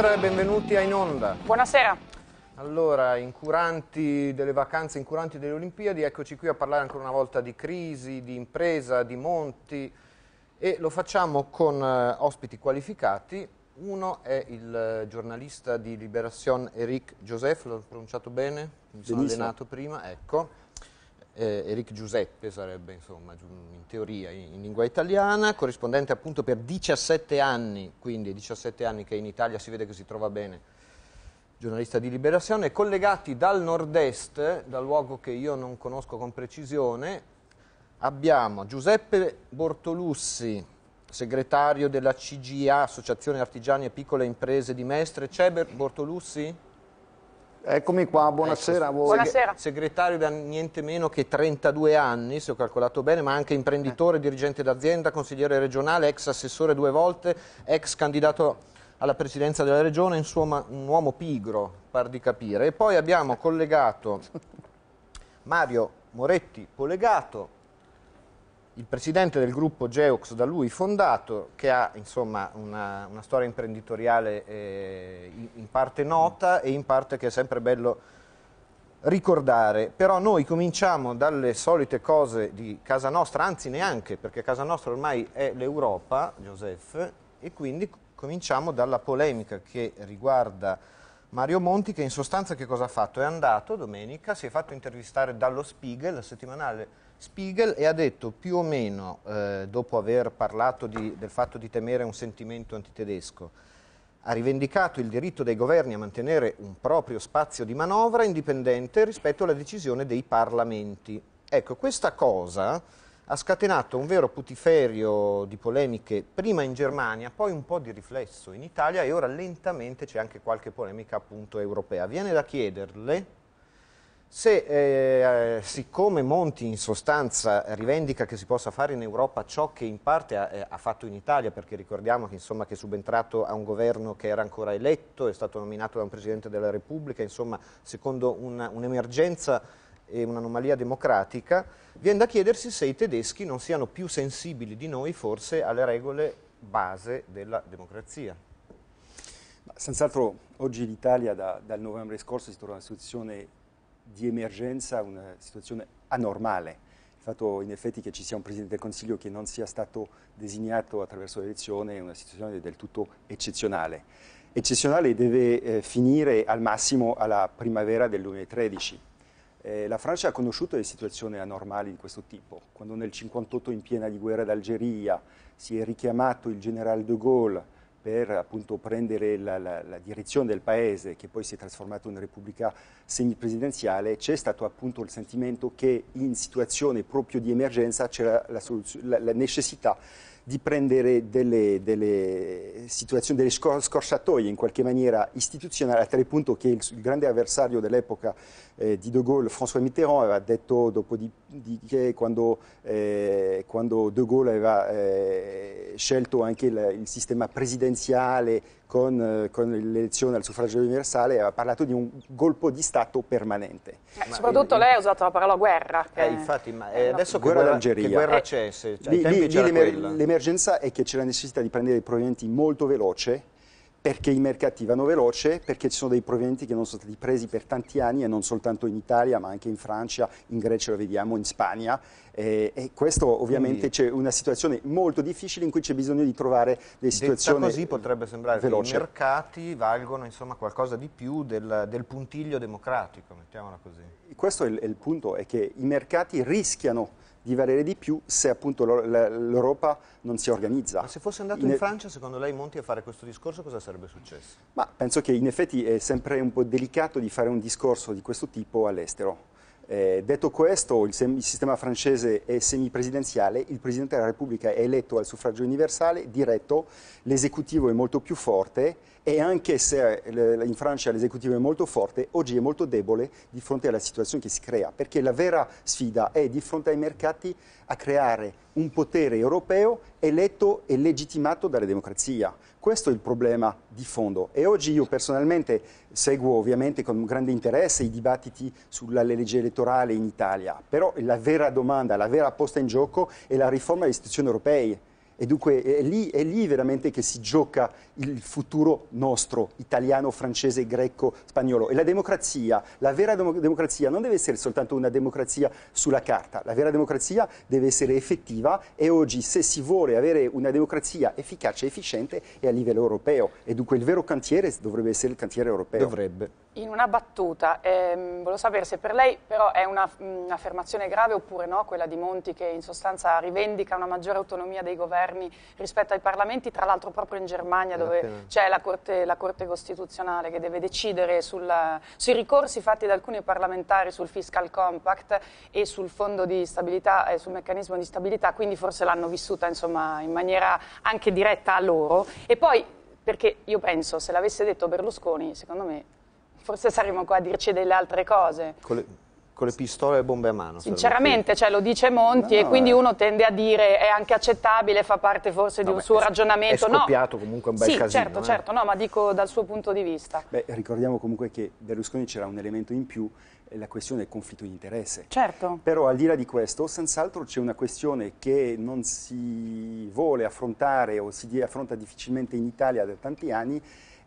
Buonasera e benvenuti a In Onda. Buonasera. Allora, incuranti delle vacanze, incuranti delle Olimpiadi, eccoci qui a parlare ancora una volta di crisi, di impresa, di monti e lo facciamo con eh, ospiti qualificati. Uno è il eh, giornalista di Liberazione Eric Joseph, l'ho pronunciato bene? Mi sono Benissimo. allenato prima, ecco eh, Eric Giuseppe sarebbe insomma in teoria in, in, lingua italiana, corrispondente appunto per 17 anni, quindi 17 anni che in Italia si vede che si trova bene, giornalista di Liberazione, collegati dal nord-est, dal luogo che io non conosco con precisione, abbiamo Giuseppe Bortolussi, segretario della CGA, Associazione Artigiani e Piccole Imprese di Mestre, c'è Bortolussi? Eccomi qua, buonasera a voi. Buonasera. Segretario da niente meno che 32 anni, se ho calcolato bene, ma anche imprenditore, eh. dirigente d'azienda, consigliere regionale, ex assessore due volte, ex candidato alla presidenza della regione, insomma un uomo pigro, par di capire. E poi abbiamo collegato Mario Moretti collegato il presidente del gruppo Geox da lui fondato, che ha insomma, una, una, storia imprenditoriale eh, in parte nota e in parte che è sempre bello ricordare, però noi cominciamo dalle solite cose di casa nostra, anzi neanche, perché casa nostra ormai è l'Europa, Giuseppe, e quindi cominciamo dalla polemica che riguarda Mario Monti, che in sostanza che cosa ha fatto? È andato domenica, si è fatto intervistare dallo Spiegel, la settimanale Spiegel e ha detto più o meno, eh, dopo aver parlato di, del fatto di temere un sentimento antitedesco, ha rivendicato il diritto dei governi a mantenere un proprio spazio di manovra indipendente rispetto alla decisione dei parlamenti. Ecco, questa cosa ha scatenato un vero putiferio di polemiche, prima in Germania, poi un po' di riflesso in Italia e ora lentamente c'è anche qualche polemica appunto europea. Viene da chiederle se eh, eh, siccome Monti in sostanza rivendica che si possa fare in Europa ciò che in parte ha, eh, ha fatto in Italia, perché ricordiamo che, insomma, che, è subentrato a un governo che era ancora eletto, è stato nominato da un Presidente della Repubblica, insomma secondo un'emergenza e un'anomalia democratica, viene da chiedersi se i tedeschi non siano più sensibili di noi forse alle regole base della democrazia. Senz'altro oggi l'Italia da, dal novembre scorso si trova in una situazione di emergenza una situazione anormale. Il fatto in effetti che ci sia un Presidente del Consiglio che non sia stato designato attraverso l'elezione è una situazione del tutto eccezionale. Eccezionale deve eh, finire al massimo alla primavera del 2013. Eh, la Francia ha conosciuto delle situazioni anormali di questo tipo. Quando nel 1958, in piena di guerra d'Algeria, si è richiamato il generale de Gaulle per appunto, prendere la, la, la, direzione del paese che poi si è trasformato in repubblica semipresidenziale, c'è stato appunto il sentimento che in situazione proprio di emergenza c'era la, la, necessità di prendere delle, delle situazioni, delle scor scorciatoie in qualche maniera istituzionali, a tal punto che il, il grande avversario dell'epoca eh, di De Gaulle, François Mitterrand aveva detto dopo di, di che quando, eh, quando, De Gaulle aveva eh, scelto anche il, il, sistema presidenziale con, eh, con l'elezione al suffragio universale, aveva parlato di un colpo di Stato permanente. Eh, soprattutto lei ha usato la parola guerra. Eh, che... infatti, ma, adesso no. guerra, che guerra, che guerra c'è? Se, cioè, lì, lì, lì l'emergenza è che c'è la necessità di prendere provvedimenti molto veloce perché i mercati vanno veloce, perché ci sono dei proventi che non sono stati presi per tanti anni e non soltanto in Italia ma anche in Francia, in Grecia lo vediamo, in Spagna e, e questo ovviamente c'è una situazione molto difficile in cui c'è bisogno di trovare delle situazioni veloci. così potrebbe sembrare veloce. che i mercati valgono insomma, qualcosa di più del, del, puntiglio democratico, mettiamola così. Questo è il, è il punto, è che i mercati rischiano di valere di più se appunto l'Europa non si organizza. Ma se fosse andato in, in Francia, secondo lei Monti a fare questo discorso, cosa sarebbe successo? Ma penso che in effetti è sempre un po' delicato di fare un discorso di questo tipo all'estero eh, detto questo, il, il, sistema francese è semipresidenziale, il Presidente della Repubblica è eletto al suffragio universale, diretto, l'esecutivo è molto più forte e anche se eh, in Francia l'esecutivo è molto forte, oggi è molto debole di fronte alla situazione che si crea, perché la vera sfida è di fronte ai mercati a creare un potere europeo eletto e legittimato dalla democrazia. Questo è il problema di fondo e oggi io personalmente seguo ovviamente con grande interesse i dibattiti sulla legge elettorale in Italia, però la vera domanda, la vera posta in gioco è la riforma delle istituzioni europee e dunque è lì, è lì, veramente che si gioca il futuro nostro, italiano, francese, greco, spagnolo. E la democrazia, la vera democrazia non deve essere soltanto una democrazia sulla carta, la vera democrazia deve essere effettiva e oggi se si vuole avere una democrazia efficace e efficiente è a livello europeo. E dunque il vero cantiere dovrebbe essere il cantiere europeo. Dovrebbe in una battuta, ehm, volevo sapere se per lei però è mm, un'affermazione grave oppure no, quella di Monti che in sostanza rivendica una maggiore autonomia dei governi rispetto ai parlamenti, tra l'altro proprio in Germania dove c'è la, la corte, Costituzionale che deve decidere sulla, sui ricorsi fatti da alcuni parlamentari sul fiscal compact e sul fondo di stabilità e sul meccanismo di stabilità, quindi forse l'hanno vissuta insomma, in maniera anche diretta a loro. E poi, perché io penso, se l'avesse detto Berlusconi, secondo me forse saremo qua a dirci delle altre cose. Con le, con le pistole e le bombe a mano. Sinceramente, cioè, lo dice Monti no, e quindi eh. uno tende a dire è anche accettabile, fa parte forse no, di un beh, suo è, ragionamento. È scoppiato no. comunque un bel sì, casino. certo, eh. certo, no, ma dico dal suo punto di vista. Beh, ricordiamo comunque che Berlusconi c'era un elemento in più la questione del conflitto di interesse. Certo. Però al di là di questo, senz'altro c'è una questione che non si vuole affrontare o si affronta difficilmente in Italia da tanti anni,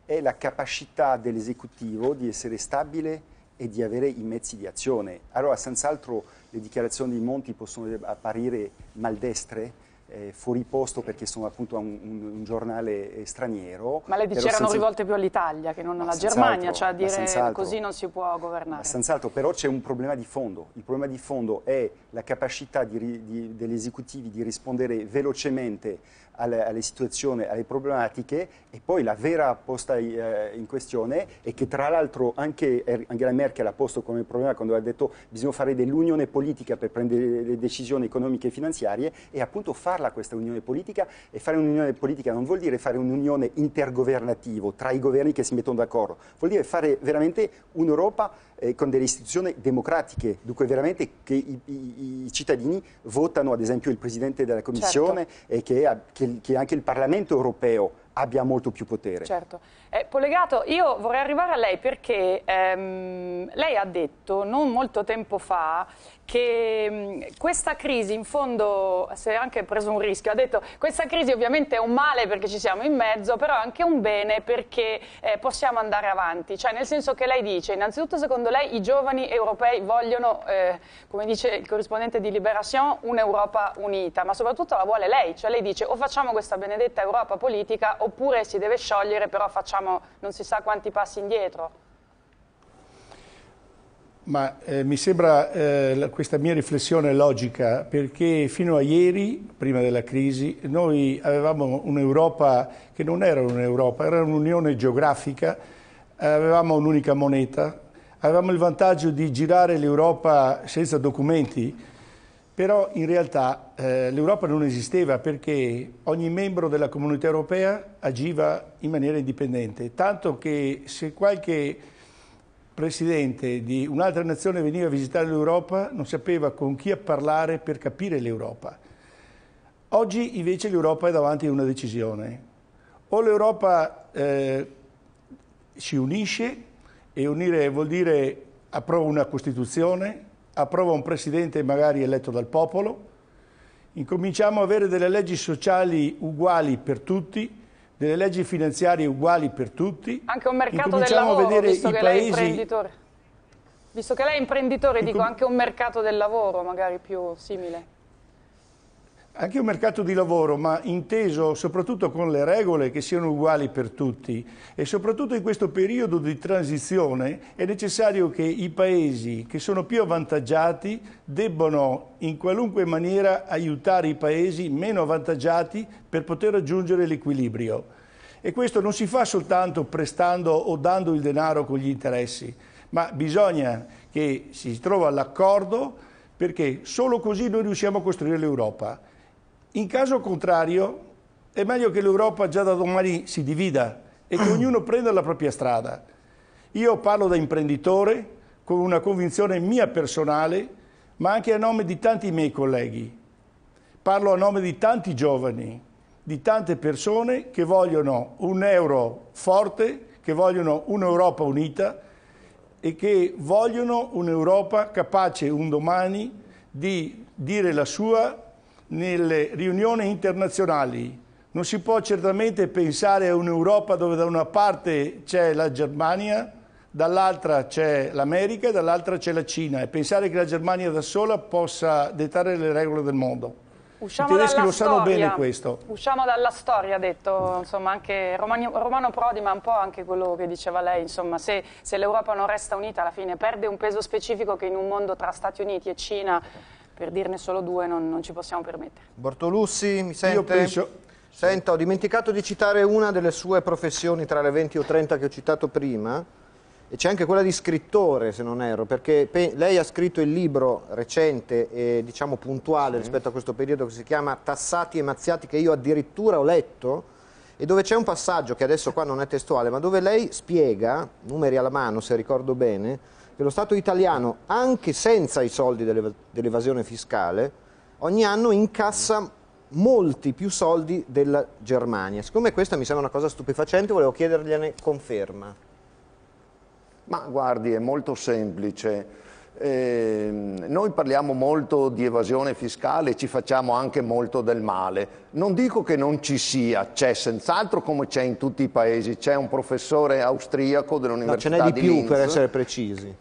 è la capacità dell'esecutivo di essere stabile e di avere i mezzi di azione. Allora, senz'altro le dichiarazioni di Monti possono apparire maldestre, eh, fuori posto perché sono appunto un, un, un giornale eh, straniero. Ma le dicevano senza... rivolte più all'Italia che non alla Germania, cioè a dire così non si può governare. Senz'altro, però c'è un problema di fondo. Il problema di fondo è la capacità di, di, degli esecutivi di rispondere velocemente alle, alle, situazioni, alle problematiche e poi la vera posta eh, in questione è che tra l'altro anche er-, Angela Merkel ha posto come problema quando ha detto bisogna fare dell'unione politica per prendere le decisioni economiche e finanziarie e appunto farla farla questa unione politica e fare un'unione politica non vuol dire fare un'unione intergovernativa tra i governi che si mettono d'accordo, vuol dire fare veramente un'Europa eh, con delle istituzioni democratiche, dunque veramente che i, i, i, cittadini votano ad esempio il Presidente della Commissione certo. e che, che, che anche il Parlamento europeo abbia molto più potere. Certo. Eh, Pollegato, io vorrei arrivare a lei perché ehm, lei ha detto non molto tempo fa che mh, mm, questa crisi in fondo si è anche preso un rischio, ha detto questa crisi ovviamente è un male perché ci siamo in mezzo, però è anche un bene perché eh, possiamo andare avanti, cioè nel senso che lei dice innanzitutto secondo lei i giovani europei vogliono, eh, come dice il corrispondente di Liberation, un'Europa unita, ma soprattutto la vuole lei, cioè lei dice o facciamo questa benedetta Europa politica oppure si deve sciogliere però facciamo siamo non si sa quanti passi indietro. Ma eh, mi sembra eh, questa mia riflessione logica perché fino a ieri, prima della crisi, noi avevamo un'Europa che non era un'Europa, era un'unione geografica, avevamo un'unica moneta, avevamo il vantaggio di girare l'Europa senza documenti, però in realtà eh, l'Europa non esisteva perché ogni membro della comunità europea agiva in maniera indipendente, tanto che se qualche presidente di un'altra nazione veniva a visitare l'Europa non sapeva con chi parlare per capire l'Europa. Oggi invece l'Europa è davanti a una decisione. O l'Europa eh, si unisce, e unire vuol dire approva una Costituzione, approva un presidente magari eletto dal popolo, incominciamo ad avere delle leggi sociali uguali per tutti, delle leggi finanziarie uguali per tutti. Anche un mercato del lavoro, visto che, paesi... visto che lei è imprenditore, Incom... dico anche un mercato del lavoro magari più simile anche un mercato di lavoro, ma inteso soprattutto con le regole che siano uguali per tutti e soprattutto in questo periodo di transizione è necessario che i paesi che sono più avvantaggiati debbano in qualunque maniera aiutare i paesi meno avvantaggiati per poter raggiungere l'equilibrio. E questo non si fa soltanto prestando o dando il denaro con gli interessi, ma bisogna che si trova l'accordo perché solo così noi riusciamo a costruire l'Europa. In caso contrario è meglio che l'Europa già da domani si divida e che ognuno prenda la propria strada. Io parlo da imprenditore con una convinzione mia personale, ma anche a nome di tanti miei colleghi. Parlo a nome di tanti giovani, di tante persone che vogliono un euro forte, che vogliono un'Europa unita e che vogliono un'Europa capace un domani di dire la sua nelle riunioni internazionali. Non si può certamente pensare a un'Europa dove da una parte c'è la Germania, dall'altra c'è l'America e dall'altra c'è la Cina e pensare che la Germania da sola possa dettare le regole del mondo. Usciamo I tedeschi lo sanno storia. bene questo. Usciamo dalla storia, ha detto insomma, anche Romano, Romano, Prodi, ma un po' anche quello che diceva lei. Insomma, se, se l'Europa non resta unita alla fine perde un peso specifico che in un mondo tra Stati Uniti e Cina per dirne solo due non, non ci possiamo permettere. Bortolussi, mi sente? Io penso... Senta, ho dimenticato di citare una delle sue professioni tra le 20 o 30 che ho citato prima, e c'è anche quella di scrittore, se non erro, perché lei ha scritto il libro recente e diciamo puntuale sì. rispetto a questo periodo che si chiama Tassati e mazziati, che io addirittura ho letto, e dove c'è un passaggio che adesso qua non è testuale, ma dove lei spiega, numeri alla mano se ricordo bene, che lo Stato italiano, anche senza i soldi dell'evasione fiscale, ogni anno incassa molti più soldi della Germania. Siccome questa mi sembra una cosa stupefacente, volevo chiedergliene conferma. Ma guardi, è molto semplice. Eh, noi parliamo molto di evasione fiscale e ci facciamo anche molto del male. Non dico che non ci sia, c'è senz'altro come c'è in tutti i paesi. C'è un professore austriaco dell'Università no, ce n'è di, di più Linz. per essere precisi.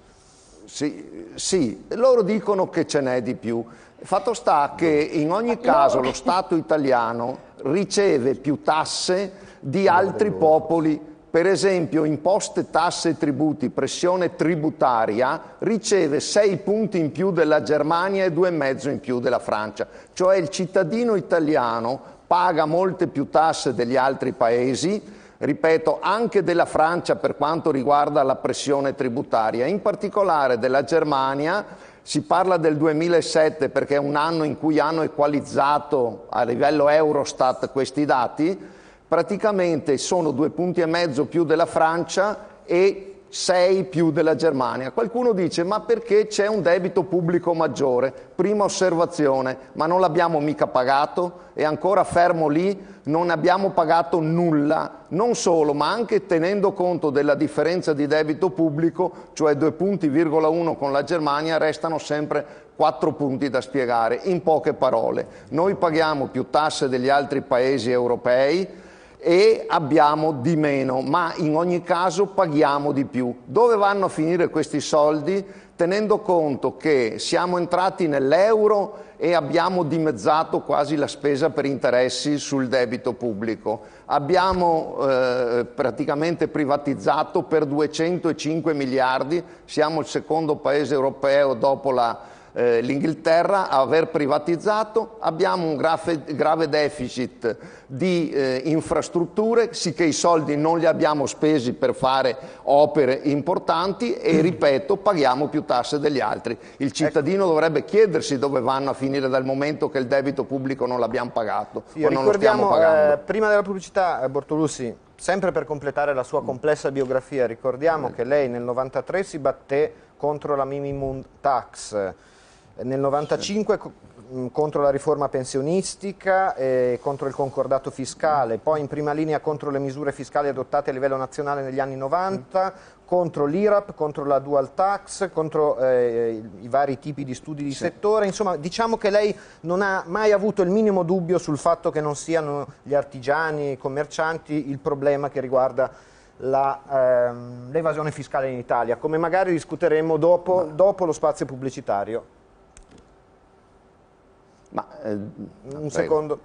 Sì, sì, loro dicono che ce n'è di più. Fatto sta che in ogni caso lo Stato italiano riceve più tasse di altri popoli per esempio imposte, tasse e tributi, pressione tributaria, riceve 6 punti in più della Germania e 2,5 in più della Francia. Cioè il cittadino italiano paga molte più tasse degli altri paesi, ripeto, anche della Francia per quanto riguarda la pressione tributaria, in particolare della Germania si parla del 2007 perché è un anno in cui hanno equalizzato a livello Eurostat questi dati, praticamente sono due punti e mezzo più della Francia e sei più della Germania. Qualcuno dice ma perché c'è un debito pubblico maggiore? Prima osservazione, ma non l'abbiamo mica pagato e ancora fermo lì, non abbiamo pagato nulla, non solo, ma anche tenendo conto della differenza di debito pubblico, cioè 2,1 con la Germania, restano sempre 4 punti da spiegare, in poche parole. Noi paghiamo più tasse degli altri paesi europei, e abbiamo di meno, ma in ogni caso paghiamo di più. Dove vanno a finire questi soldi? Tenendo conto che siamo entrati nell'euro e abbiamo dimezzato quasi la spesa per interessi sul debito pubblico. Abbiamo eh, praticamente privatizzato per 205 miliardi, siamo il secondo paese europeo dopo la eh, l'Inghilterra a aver privatizzato, abbiamo un grave, grave deficit di eh, infrastrutture, sicché i soldi non li abbiamo spesi per fare opere importanti e, mm. ripeto, paghiamo più tasse degli altri. Il ecco. cittadino ecco. dovrebbe chiedersi dove vanno a finire dal momento che il debito pubblico non l'abbiamo pagato sì, o non lo stiamo pagando. Eh, prima della pubblicità, eh, Bortolussi, sempre per completare la sua mm. complessa biografia, ricordiamo eh. che lei nel 1993 si batté contro la minimum tax, nel 95 contro la riforma pensionistica, eh, contro il concordato fiscale, poi in prima linea contro le misure fiscali adottate a livello nazionale negli anni 90, contro l'IRAP, contro la dual tax, contro eh, i vari tipi di studi di sì. settore, insomma diciamo che lei non ha mai avuto il minimo dubbio sul fatto che non siano gli artigiani, i commercianti il problema che riguarda ehm, l'evasione ehm, fiscale in Italia, come magari discuteremo dopo, dopo lo spazio pubblicitario. Ma, eh, un prego. secondo.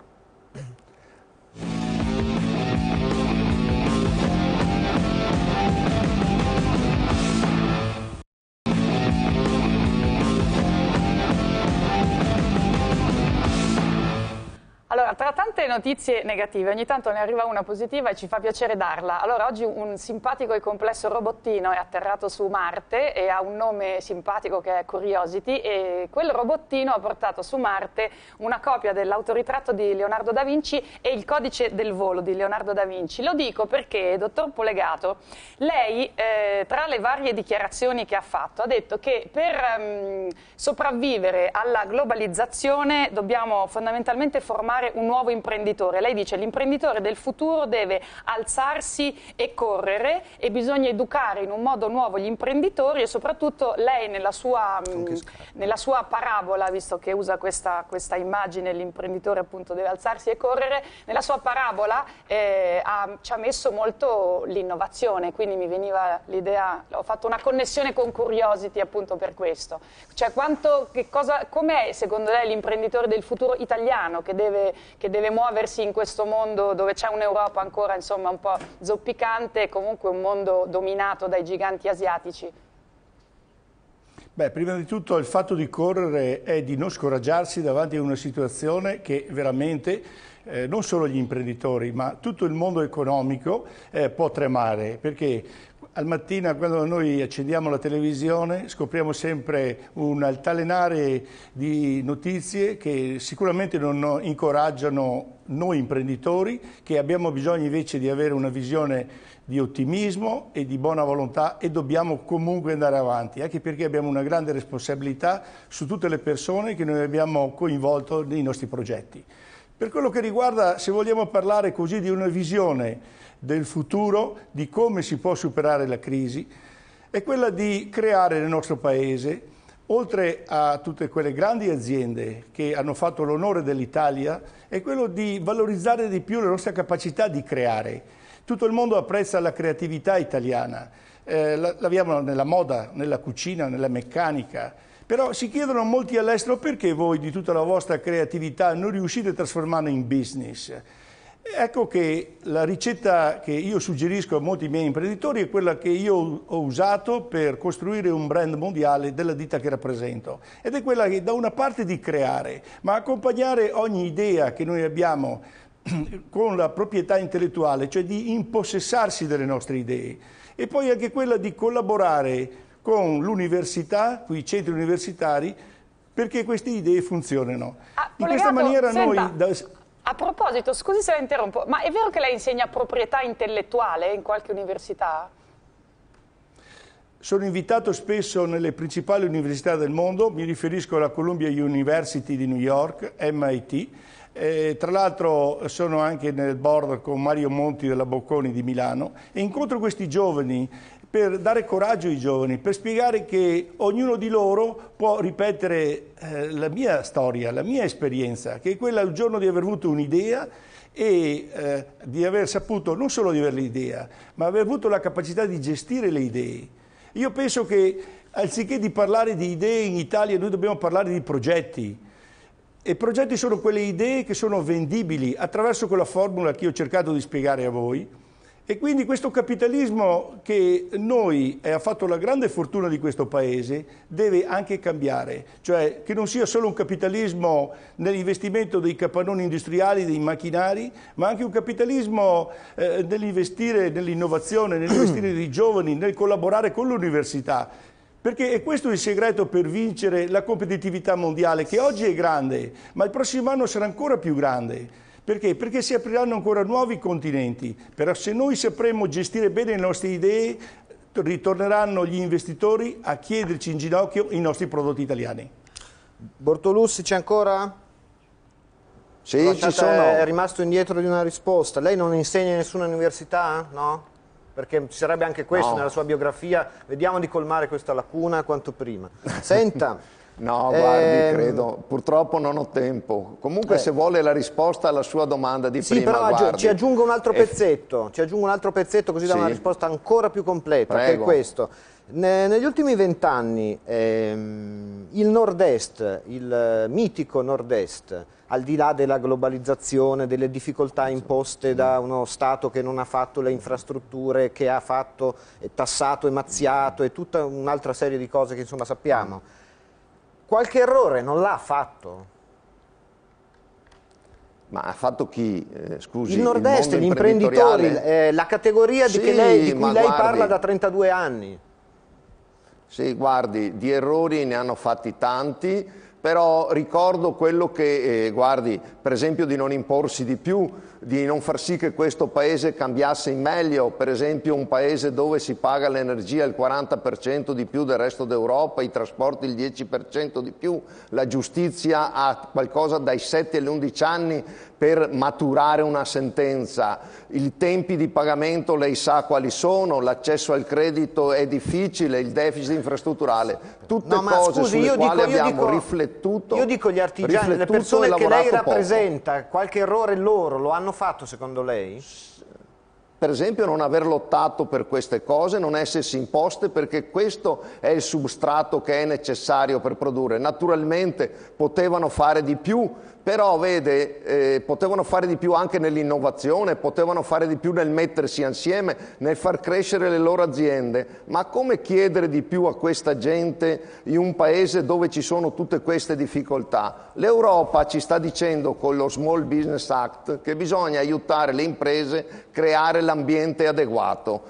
Allora, tra tante notizie negative, ogni tanto ne arriva una positiva e ci fa piacere darla. Allora, oggi un simpatico e complesso robottino è atterrato su Marte e ha un nome simpatico che è Curiosity e quel robottino ha portato su Marte una copia dell'autoritratto di Leonardo da Vinci e il codice del volo di Leonardo da Vinci. Lo dico perché, dottor Polegato, lei eh, tra le varie dichiarazioni che ha fatto ha detto che per mh, ehm, sopravvivere alla globalizzazione dobbiamo fondamentalmente formare un nuovo imprenditore. Lei dice che l'imprenditore del futuro deve alzarsi e correre e bisogna educare in un modo nuovo gli imprenditori e soprattutto lei nella sua, mm, nella sua parabola, visto che usa questa, questa immagine, l'imprenditore appunto deve alzarsi e correre, nella sua parabola eh, ha, ci ha messo molto l'innovazione, quindi mi veniva l'idea, ho fatto una connessione con Curiosity appunto per questo. Cioè, quanto, che cosa, com'è secondo lei l'imprenditore del futuro italiano che deve che deve muoversi in questo mondo dove c'è un'Europa ancora insomma, un po' zoppicante, comunque un mondo dominato dai giganti asiatici? Beh, prima di tutto il fatto di correre è di non scoraggiarsi davanti a una situazione che veramente eh, non solo gli imprenditori, ma tutto il mondo economico eh, può tremare, perché al mattino quando noi accendiamo la televisione scopriamo sempre un altalenare di notizie che sicuramente non incoraggiano noi imprenditori che abbiamo bisogno invece di avere una visione di ottimismo e di buona volontà e dobbiamo comunque andare avanti anche perché abbiamo una grande responsabilità su tutte le persone che noi abbiamo coinvolto nei nostri progetti. Per quello che riguarda, se vogliamo parlare così, di una visione del futuro, di come si può superare la crisi, è quella di creare nel nostro Paese, oltre a tutte quelle grandi aziende che hanno fatto l'onore dell'Italia, è quello di valorizzare di più la nostra capacità di creare. Tutto il mondo apprezza la creatività italiana, eh, l'abbiamo nella moda, nella cucina, nella meccanica, però si chiedono molti all'estero perché voi di tutta la vostra creatività non riuscite a trasformarla in business. Ecco che la ricetta che io suggerisco a molti miei imprenditori è quella che io ho usato per costruire un brand mondiale della ditta che rappresento ed è quella che da una parte di creare, ma accompagnare ogni idea che noi abbiamo con la proprietà intellettuale, cioè di impossessarsi delle nostre idee e poi anche quella di collaborare con l'università, con i centri universitari, perché queste idee funzionino. Ah, In questa maniera senta, noi... Da... A proposito, scusi se la interrompo, ma è vero che lei insegna proprietà intellettuale in qualche università? Sono invitato spesso nelle principali università del mondo, mi riferisco alla Columbia University di New York, MIT, eh, tra l'altro sono anche nel board con Mario Monti della Bocconi di Milano e incontro questi giovani per dare coraggio ai giovani, per spiegare che ognuno di loro può ripetere eh, la mia storia, la mia esperienza, che è quella il giorno di aver avuto un'idea e eh, di aver saputo non solo di avere l'idea, ma aver avuto la capacità di gestire le idee. Io penso che anziché di parlare di idee in Italia, noi dobbiamo parlare di progetti. E progetti sono quelle idee che sono vendibili attraverso quella formula che io ho cercato di spiegare a voi e quindi questo capitalismo che noi ha fatto la grande fortuna di questo paese deve anche cambiare, cioè che non sia solo un capitalismo nell'investimento dei capannoni industriali, dei macchinari, ma anche un capitalismo eh, nell'investire nell'innovazione, nell'investire nei giovani, nel collaborare con l'università. Perché è questo il segreto per vincere la competitività mondiale, che oggi è grande, ma il prossimo anno sarà ancora più grande. Perché? Perché si apriranno ancora nuovi continenti, però se noi sapremo gestire bene le nostre idee ritorneranno gli investitori a chiederci in ginocchio i nostri prodotti italiani. Bortolussi c'è ancora? Sì, ci sono. È rimasto indietro di una risposta. Lei non insegna in nessuna università? No? Perché ci sarebbe anche questo no. nella sua biografia. Vediamo di colmare questa lacuna quanto prima. Senta. No, guardi, ehm, credo. Purtroppo non ho tempo. Comunque, eh. se vuole la risposta alla sua domanda di sì, prima, però guardi. ci aggiungo un altro eh. pezzetto, ci aggiungo un altro pezzetto così sì. da una risposta ancora più completa, Prego. che è questo. negli ultimi vent'anni ehm, il nord-est, il mitico nord-est, al di là della globalizzazione, delle difficoltà imposte da uno Stato che non ha fatto le infrastrutture, che ha fatto, tassato e mazziato e tutta un'altra serie di cose che insomma sappiamo qualche errore non l'ha fatto. Ma ha fatto chi? Eh, scusi, il nord-est, gli imprenditori, eh, la categoria sì, lei, di cui lei parla da 32 anni. Sì, guardi, di errori ne hanno fatti tanti, però ricordo quello che, eh, guardi, per esempio di non imporsi di più, di non far sì che questo paese cambiasse in meglio, per esempio un paese dove si paga l'energia il 40% di più del resto d'Europa, i trasporti il 10% di più, la giustizia ha qualcosa dai 7 agli 11 anni per maturare una sentenza, i tempi di pagamento lei sa quali sono, l'accesso al credito è difficile, il deficit infrastrutturale, tutte no, cose scusi, sulle quali dico, abbiamo dico, riflettuto. Io dico gli artigiani, le persone che lei rappresenta, poco. qualche errore loro lo hanno fatto secondo lei? per esempio non aver lottato per queste cose, non essersi imposte perché questo è il substrato che è necessario per produrre. Naturalmente potevano fare di più però, vede, eh, potevano fare di più anche nell'innovazione, potevano fare di più nel mettersi insieme, nel far crescere le loro aziende. Ma come chiedere di più a questa gente in un paese dove ci sono tutte queste difficoltà? L'Europa ci sta dicendo con lo Small Business Act che bisogna aiutare le imprese a creare l'ambiente adeguato.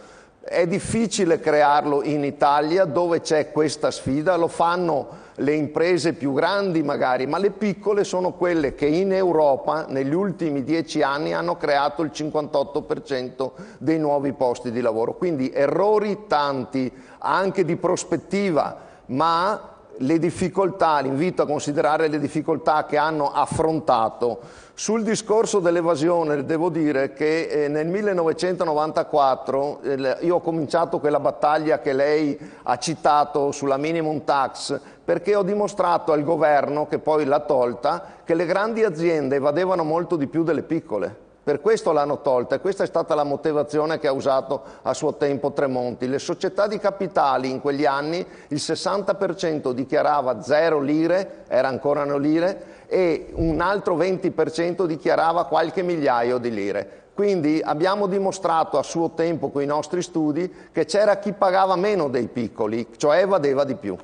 È difficile crearlo in Italia dove c'è questa sfida, lo fanno le imprese più grandi magari, ma le piccole sono quelle che in Europa negli ultimi dieci anni hanno creato il 58% dei nuovi posti di lavoro. Quindi errori tanti, anche di prospettiva, ma le difficoltà, l'invito a considerare le difficoltà che hanno affrontato. Sul discorso dell'evasione devo dire che eh, nel 1994 eh, io ho cominciato quella battaglia che lei ha citato sulla minimum tax perché ho dimostrato al governo, che poi l'ha tolta, che le grandi aziende evadevano molto di più delle piccole. Per questo l'hanno tolta e questa è stata la motivazione che ha usato a suo tempo Tremonti. Le società di capitali in quegli anni il 60% dichiarava zero lire, era ancora no lire, e un altro 20% dichiarava qualche migliaio di lire. Quindi abbiamo dimostrato a suo tempo con i nostri studi che c'era chi pagava meno dei piccoli, cioè evadeva di più.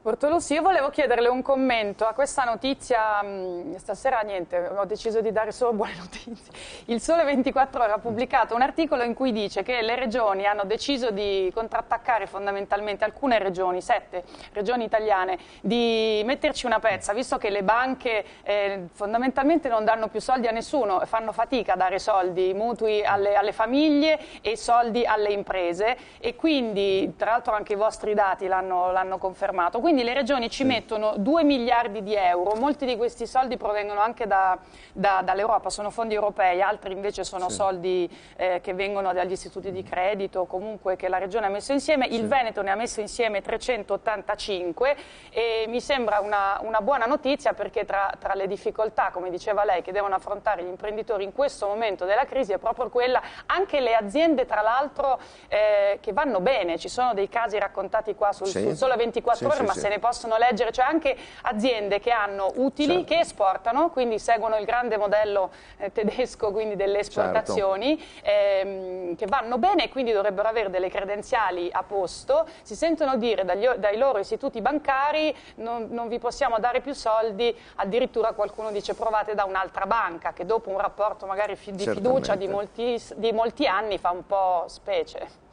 Bortolussi, io volevo chiederle un commento a questa notizia, mm, stasera niente, ho deciso di dare solo buone notizie. Il Sole 24 Ore ha pubblicato un articolo in cui dice che le regioni hanno deciso di contrattaccare fondamentalmente alcune regioni, sette regioni italiane, di metterci una pezza, visto che le banche eh, fondamentalmente non danno più soldi a nessuno, fanno fatica a dare soldi, mutui alle, alle famiglie e soldi alle imprese e quindi, tra l'altro anche i vostri dati l'hanno confermato quindi le regioni ci mettono 2 miliardi di euro, molti di questi soldi provengono anche da, da, dall'Europa, sono fondi europei, altri invece sono sì. soldi eh, che vengono dagli istituti di credito, comunque che la regione ha messo insieme, il sì. Veneto ne ha messo insieme 385 e mi sembra una, una buona notizia perché tra, tra, le difficoltà, come diceva lei, che devono affrontare gli imprenditori in questo momento della crisi è proprio quella, anche le aziende tra l'altro eh, che vanno bene, ci sono dei casi raccontati qua sul, sì. sul sole 24 ore, ma se ne possono leggere, cioè anche aziende che hanno utili certo. che esportano, quindi seguono il grande modello eh, tedesco delle certo. esportazioni, certo. ehm, che vanno bene e quindi dovrebbero avere delle credenziali a posto, si sentono dire dagli, dai loro istituti bancari non, non vi possiamo dare più soldi, addirittura qualcuno dice provate da un'altra banca, che dopo un rapporto magari di fiducia di molti, di molti anni fa un po' specie.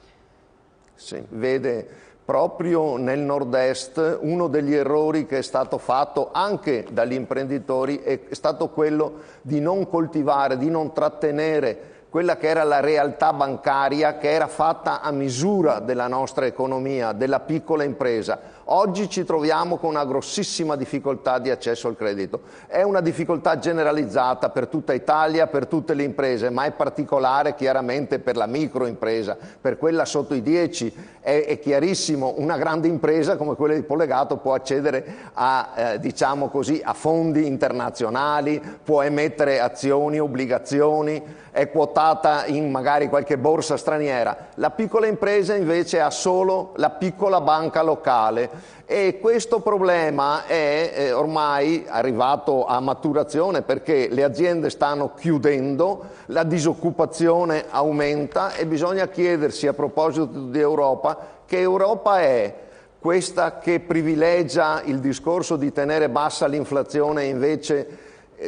Sì, vede proprio nel nord-est uno degli errori che è stato fatto anche dagli imprenditori è stato quello di non coltivare, di non trattenere quella che era la realtà bancaria che era fatta a misura della nostra economia, della piccola impresa. Oggi ci troviamo con una grossissima difficoltà di accesso al credito. È una difficoltà generalizzata per tutta Italia, per tutte le imprese, ma è particolare chiaramente per la microimpresa, per quella sotto i 10. È, è chiarissimo, una grande impresa come quella di Pollegato può accedere a, eh, diciamo così, a fondi internazionali, può emettere azioni, obbligazioni è quotata in magari qualche borsa straniera, la piccola impresa invece ha solo la piccola banca locale e questo problema è eh, ormai arrivato a maturazione perché le aziende stanno chiudendo, la disoccupazione aumenta e bisogna chiedersi a proposito di Europa che Europa è questa che privilegia il discorso di tenere bassa l'inflazione invece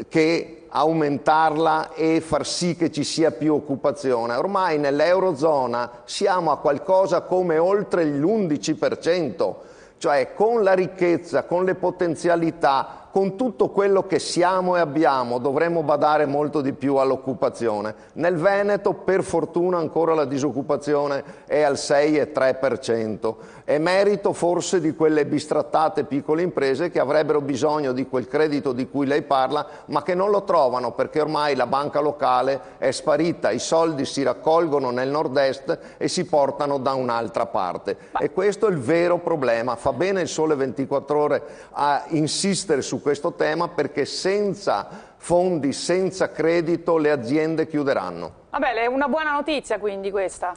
che aumentarla e far sì che ci sia più occupazione. Ormai nell'Eurozona siamo a qualcosa come oltre l'11%, cioè con la ricchezza, con le potenzialità, con tutto quello che siamo e abbiamo, dovremmo badare molto di più all'occupazione. Nel Veneto, per fortuna, ancora la disoccupazione è al 6,3%. È merito forse di quelle bistrattate piccole imprese che avrebbero bisogno di quel credito di cui lei parla, ma che non lo trovano perché ormai la banca locale è sparita, i soldi si raccolgono nel nord-est e si portano da un'altra parte. E questo è il vero problema. Fa bene il sole 24 ore a insistere su questo tema perché senza fondi, senza credito le aziende chiuderanno. Vabbè, è una buona notizia quindi questa.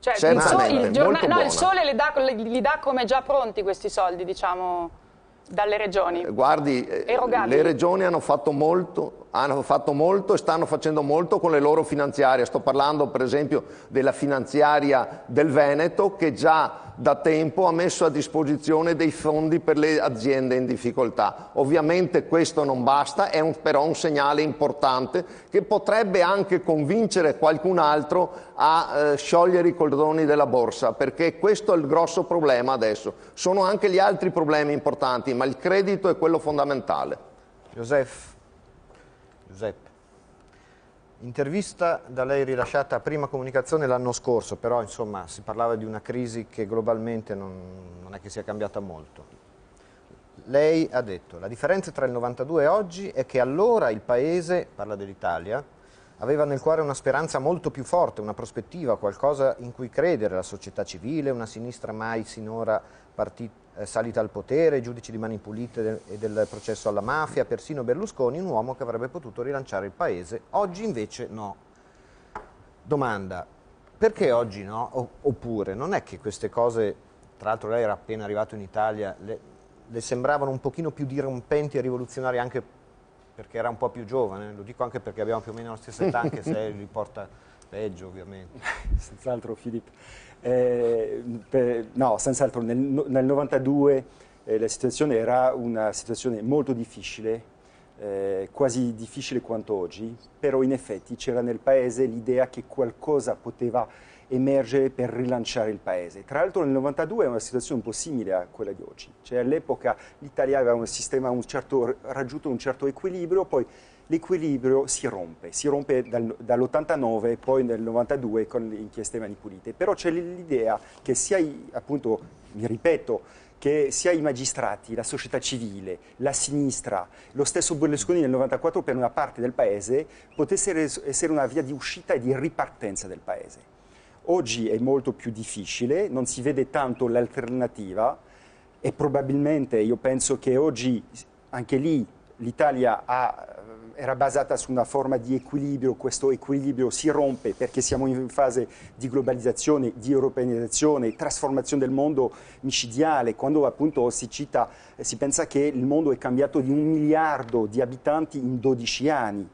Cioè, il, so, il, giorna- no, il sole li dà, li dà come già pronti questi soldi, diciamo. Dalle regioni. Eh, guardi, eh, Erogati. le regioni hanno fatto, molto, hanno fatto molto e stanno facendo molto con le loro finanziarie. Sto parlando per esempio della finanziaria del Veneto che già da tempo ha messo a disposizione dei fondi per le aziende in difficoltà. Ovviamente questo non basta, è un, però un segnale importante che potrebbe anche convincere qualcun altro a eh, sciogliere i cordoni della borsa, perché questo è il grosso problema adesso. Sono anche gli altri problemi importanti ma il credito è quello fondamentale. Giuseppe, Giuseppe. intervista da lei rilasciata a prima comunicazione l'anno scorso, però insomma si parlava di una crisi che globalmente non, non è che sia cambiata molto. Lei ha detto, la differenza tra il 92 e oggi è che allora il Paese, parla dell'Italia, aveva nel cuore una speranza molto più forte, una prospettiva, qualcosa in cui credere, la società civile, una sinistra mai sinora partita eh, salita al potere, giudici di mani pulite e del processo alla mafia, persino Berlusconi, un uomo che avrebbe potuto rilanciare il paese. Oggi invece no. Domanda, perché oggi no? Oppure non è che queste cose, tra l'altro lei era appena arrivato in Italia, le, le sembravano un pochino più dirompenti e rivoluzionari anche perché era un po' più giovane, lo dico anche perché abbiamo più o meno la stessa età, anche se riporta peggio ovviamente. senz'altro Filippo. Eh, per, no, senz'altro nel, nel 92 eh, la situazione era una situazione molto difficile, eh, quasi difficile quanto oggi, però in effetti c'era nel paese l'idea che qualcosa poteva emergere per rilanciare il paese. Tra l'altro nel 92 è una situazione un po' simile a quella di oggi, cioè all'epoca l'Italia aveva un sistema un certo, raggiunto un certo equilibrio, poi l'equilibrio si rompe, si rompe dal, dall'89 e poi nel 92 con le inchieste Mani però c'è l'idea che sia, appunto, mi ripeto, che sia i magistrati, la società civile, la sinistra, lo stesso Berlusconi nel 94 per una parte del paese potesse essere una via di uscita e di ripartenza del paese. Oggi è molto più difficile, non si vede tanto l'alternativa e probabilmente io penso che oggi anche lì l'Italia ha era basata su una forma di equilibrio, questo equilibrio si rompe perché siamo in fase di globalizzazione, di europeanizzazione, trasformazione del mondo micidiale, quando appunto si cita, eh, si pensa che il mondo è cambiato di un miliardo di abitanti in 12 anni.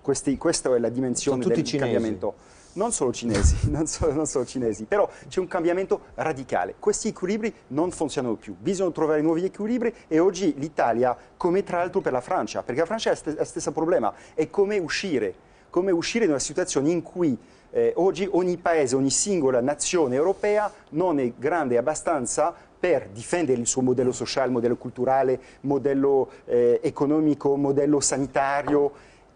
Questi, questa è la dimensione del cinesi. cambiamento non solo cinesi, non solo, non solo cinesi, però c'è un cambiamento radicale. Questi equilibri non funzionano più, bisogna trovare nuovi equilibri e oggi l'Italia, come tra l'altro per la Francia, perché la Francia ha st- lo stesso problema, è come uscire, come uscire da una situazione in cui eh, oggi ogni paese, ogni singola nazione europea non è grande abbastanza per difendere il suo modello sociale, modello culturale, modello eh, economico, modello sanitario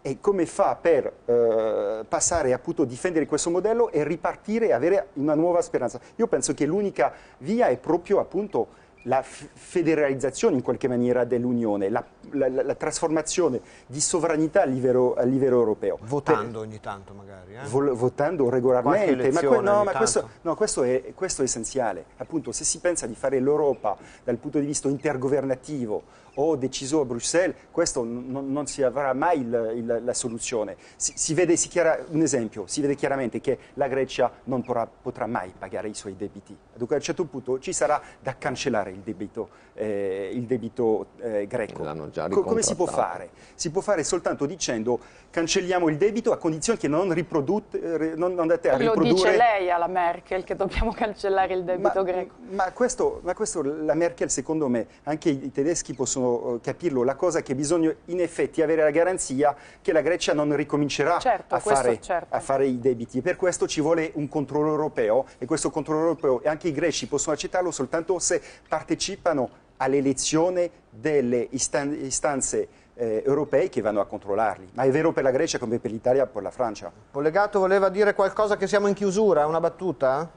e come fa per eh, passare appunto difendere questo modello e ripartire e avere una nuova speranza. Io penso che l'unica via è proprio appunto la federalizzazione in qualche maniera dell'Unione, la, la, la, trasformazione di sovranità a livello, a livello europeo. Votando per, ogni tanto magari. Eh? Vo, votando regolarmente, ma, que, no, ma questo, no, questo, è, questo, è, essenziale. Appunto, se si pensa di fare l'Europa dal punto di vista intergovernativo o deciso a Bruxelles, questo non, non si avrà mai il, il, la soluzione. Si, si vede, si chiara, un esempio, si vede chiaramente che la Grecia non porrà, potrà mai pagare i suoi debiti. Dunque a un certo punto ci sarà da cancellare il debito eh, il debito eh, greco. Co come si può fare? Si può fare soltanto dicendo cancelliamo il debito a condizione che non, non andate a Lo riprodurre... Lo dice lei alla Merkel che dobbiamo cancellare il debito ma, greco. Ma questo, ma questo la Merkel secondo me, anche i tedeschi possono eh, capirlo, la cosa è che bisogna in effetti avere la garanzia che la Grecia non ricomincerà certo, a, fare, certo. a fare i debiti. E per questo ci vuole un controllo europeo e questo controllo europeo e anche i greci possono accettarlo soltanto se partecipano all'elezione delle istan istanze eh, europei che vanno a controllarli. Ma è vero per la Grecia come per l'Italia e per la Francia. Collegato voleva dire qualcosa che siamo in chiusura, una battuta?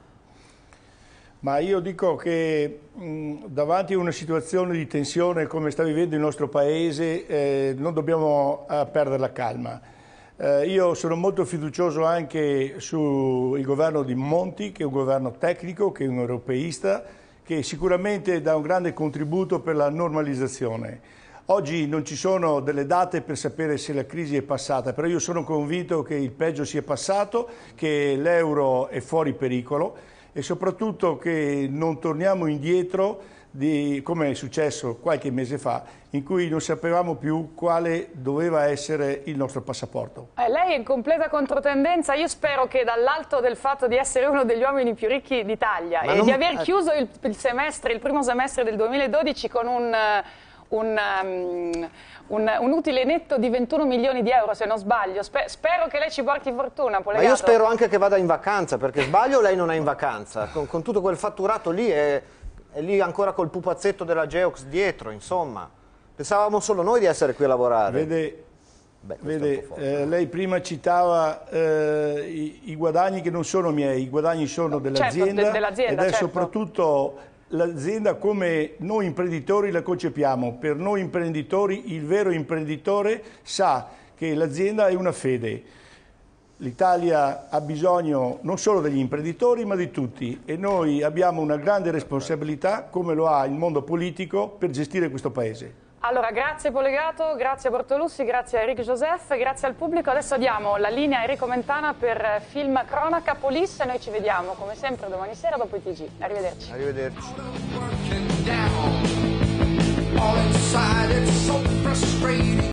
Ma io dico che mh, davanti a una situazione di tensione come sta vivendo il nostro Paese eh, non dobbiamo eh, perdere la calma. Eh, io sono molto fiducioso anche sul governo di Monti, che è un governo tecnico, che è un europeista, che sicuramente dà un grande contributo per la normalizzazione. Oggi non ci sono delle date per sapere se la crisi è passata, però io sono convinto che il peggio sia passato, che l'euro è fuori pericolo e soprattutto che non torniamo indietro di, come è successo qualche mese fa, in cui non sapevamo più quale doveva essere il nostro passaporto. Eh, lei è in completa controtendenza, io spero che dall'alto del fatto di essere uno degli uomini più ricchi d'Italia e non... di aver eh. chiuso il, il, semestre, il primo semestre del 2012 con un... Eh, un, um, un, un, utile netto di 21 milioni di euro se non sbaglio Spe spero che lei ci porti fortuna Polegato. ma io spero anche che vada in vacanza perché sbaglio lei non è in vacanza con, con tutto quel fatturato lì è e lì ancora col pupazzetto della Geox dietro, insomma. Pensavamo solo noi di essere qui a lavorare. Vede, Beh, vede eh, lei prima citava eh, i, i, guadagni che non sono miei, i guadagni sono certo, dell'azienda certo, dell ed è certo. soprattutto l'azienda come noi imprenditori la concepiamo. Per noi imprenditori il vero imprenditore sa che l'azienda è una fede L'Italia ha bisogno non solo degli imprenditori ma di tutti e noi abbiamo una grande responsabilità come lo ha il mondo politico per gestire questo Paese. Allora, grazie Polegato, grazie Bortolussi, grazie a Enrico Joseph, grazie al pubblico. Adesso diamo la linea a Enrico Mentana per film Cronaca Polis e noi ci vediamo come sempre domani sera dopo i TG. Arrivederci. Arrivederci.